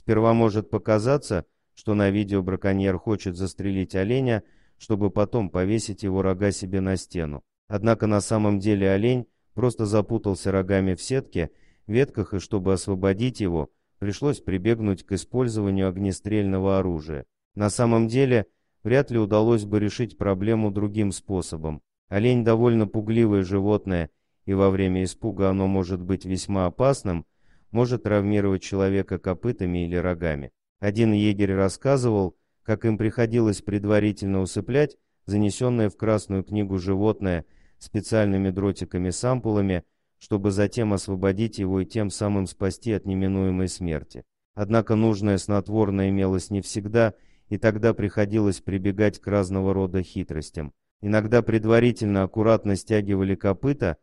Сперва может показаться, что на видео браконьер хочет застрелить оленя, чтобы потом повесить его рога себе на стену. Однако на самом деле олень просто запутался рогами в сетке, ветках, и чтобы освободить его, пришлось прибегнуть к использованию огнестрельного оружия. На самом деле, вряд ли удалось бы решить проблему другим способом. Олень довольно пугливое животное, и во время испуга оно может быть весьма опасным, может травмировать человека копытами или рогами. Один егерь рассказывал, как им приходилось предварительно усыплять занесенное в Красную книгу животное специальными дротиками-сампулами, чтобы затем освободить его и тем самым спасти от неминуемой смерти. Однако нужное снотворное имелось не всегда, и тогда приходилось прибегать к разного рода хитростям. Иногда предварительно аккуратно стягивали копыта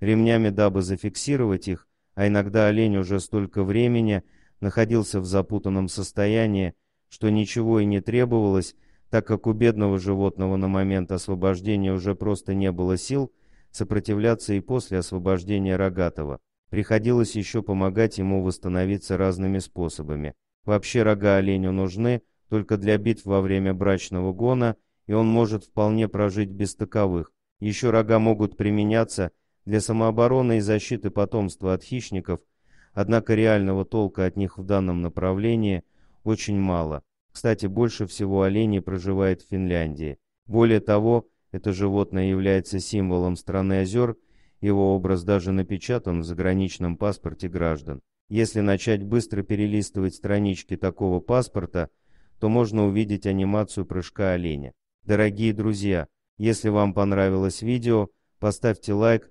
ремнями, дабы зафиксировать их, а иногда олень уже столько времени находился в запутанном состоянии, что ничего и не требовалось, так как у бедного животного на момент освобождения уже просто не было сил сопротивляться и после освобождения рогатого. Приходилось еще помогать ему восстановиться разными способами. Вообще рога оленю нужны только для битв во время брачного гона, и он может вполне прожить без таковых. Еще рога могут применяться – для самообороны и защиты потомства от хищников, однако реального толка от них в данном направлении очень мало. Кстати, больше всего оленей проживает в Финляндии. Более того, это животное является символом страны озер, его образ даже напечатан в заграничном паспорте граждан. Если начать быстро перелистывать странички такого паспорта, то можно увидеть анимацию прыжка оленя. Дорогие друзья, если вам понравилось видео, поставьте лайк,